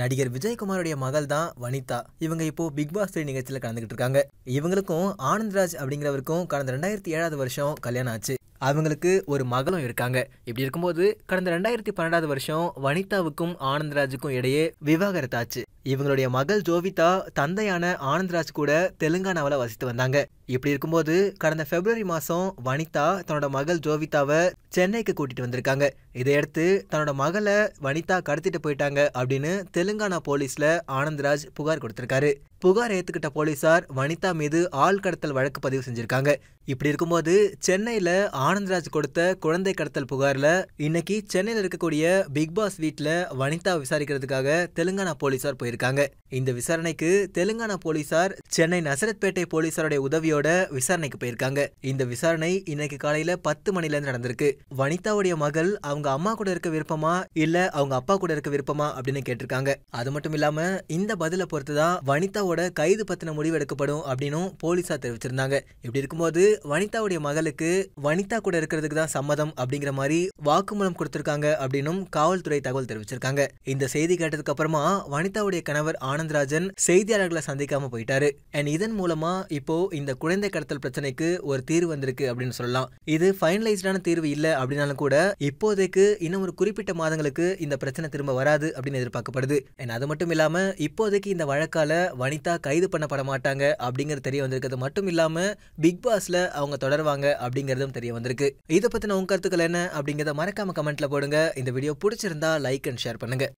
நடிகர் விஜயகுமாருடைய மகள் தான் வனிதா இவங்க இப்போ பிக் பாஸ் த்ரீ நிகழ்ச்சியில் கலந்துகிட்டு இருக்காங்க இவங்களுக்கும் ஆனந்த்ராஜ் அப்படிங்கிறவருக்கும் கடந்த ரெண்டாயிரத்தி ஏழாவது வருஷம் கல்யாணம் ஆச்சு அவங்களுக்கு ஒரு மகளும் இருக்காங்க இப்படி இருக்கும்போது கடந்த ரெண்டாயிரத்தி பன்னெண்டாவது வருஷம் வனிதாவுக்கும் ஆனந்த்ராஜுக்கும் இடையே விவாகரத்தாச்சு இவங்களுடைய மகள் ஜோவிதா தந்தையான ஆனந்த்ராஜ் கூட தெலுங்கானாவில் வசித்து வந்தாங்க இப்படி இருக்கும்போது கடந்த பிப்ரவரி மாதம் வனிதா தன்னோட மகள் ஜோவிதாவை சென்னைக்கு கூட்டிட்டு வந்திருக்காங்க இதையடுத்து தன்னோட மகளை வனிதா கடத்திட்டு போயிட்டாங்க அப்படின்னு தெலுங்கானா போலீஸில் ஆனந்த்ராஜ் புகார் கொடுத்துருக்காரு புகார் ஏற்றுக்கிட்ட போலீசார் வனிதா மீது ஆள் கடத்தல் வழக்கு பதிவு செஞ்சுருக்காங்க இப்படி இருக்கும்போது சென்னையில் ஆனந்த்ராஜ் கொடுத்த குழந்தை கடத்தல் புகாரில் இன்னைக்கு சென்னையில் இருக்கக்கூடிய பிக் பாஸ் வீட்டில் வனிதா விசாரிக்கிறதுக்காக தெலுங்கானா போலீசார் போயிருக்காங்க இந்த விசாரணைக்கு தெலுங்கானா போலீசார் சென்னை நசரத்பேட்டை போலீசாருடைய உதவியோட விசாரணைக்கு போயிருக்காங்க இந்த விசாரணை இன்னைக்கு காலையில் பத்து மணிலேருந்து நடந்திருக்கு வனிதாவுடைய மகள் அவங்க அம்மா கூட இருக்க விருப்பமா இல்லை அவங்க அப்பா கூட இருக்க விருப்பமா அப்படின்னு கேட்டிருக்காங்க அது மட்டும் இல்லாமல் இந்த பதிலை பொறுத்து தான் வனிதா வனிதாவோட கைது பத்தின முடிவு எடுக்கப்படும் அப்படின்னு போலீஸார் தெரிவிச்சிருந்தாங்க இப்படி இருக்கும்போது வனிதாவுடைய மகளுக்கு வனிதா கூட இருக்கிறதுக்கு தான் சம்மதம் அப்படிங்கிற மாதிரி வாக்குமூலம் கொடுத்திருக்காங்க அப்படின்னு காவல்துறை தகவல் தெரிவிச்சிருக்காங்க இந்த செய்தி கேட்டதுக்கு அப்புறமா வனிதாவுடைய கணவர் ஆனந்தராஜன் செய்தியாளர்களை சந்திக்காம போயிட்டாரு அண்ட் இதன் மூலமா இப்போ இந்த குழந்தை கடத்தல் பிரச்சனைக்கு ஒரு தீர்வு வந்திருக்கு அப்படின்னு சொல்லலாம் இது ஃபைனலைஸ்டான தீர்வு இல்லை அப்படின்னாலும் கூட இப்போதைக்கு இன்னும் ஒரு குறிப்பிட்ட மாதங்களுக்கு இந்த பிரச்சனை திரும்ப வராது அப்படின்னு எதிர்பார்க்கப்படுது அண்ட் அது மட்டும் இல்லாம இப்போதைக்கு இந்த வழக்கால வனிதா அனிதா கைது பண்ணப்பட மாட்டாங்க அப்படிங்கிறது தெரிய வந்திருக்கிறது மட்டும் இல்லாமல் பிக் பாஸ்ல அவங்க தொடர்வாங்க அப்படிங்கிறதும் தெரிய வந்திருக்கு இதை பற்றின உங்க கருத்துக்கள் என்ன அப்படிங்கிறத மறக்காம கமெண்ட்ல போடுங்க இந்த வீடியோ பிடிச்சிருந்தா லைக் அண்ட் ஷேர் பண்ணுங்க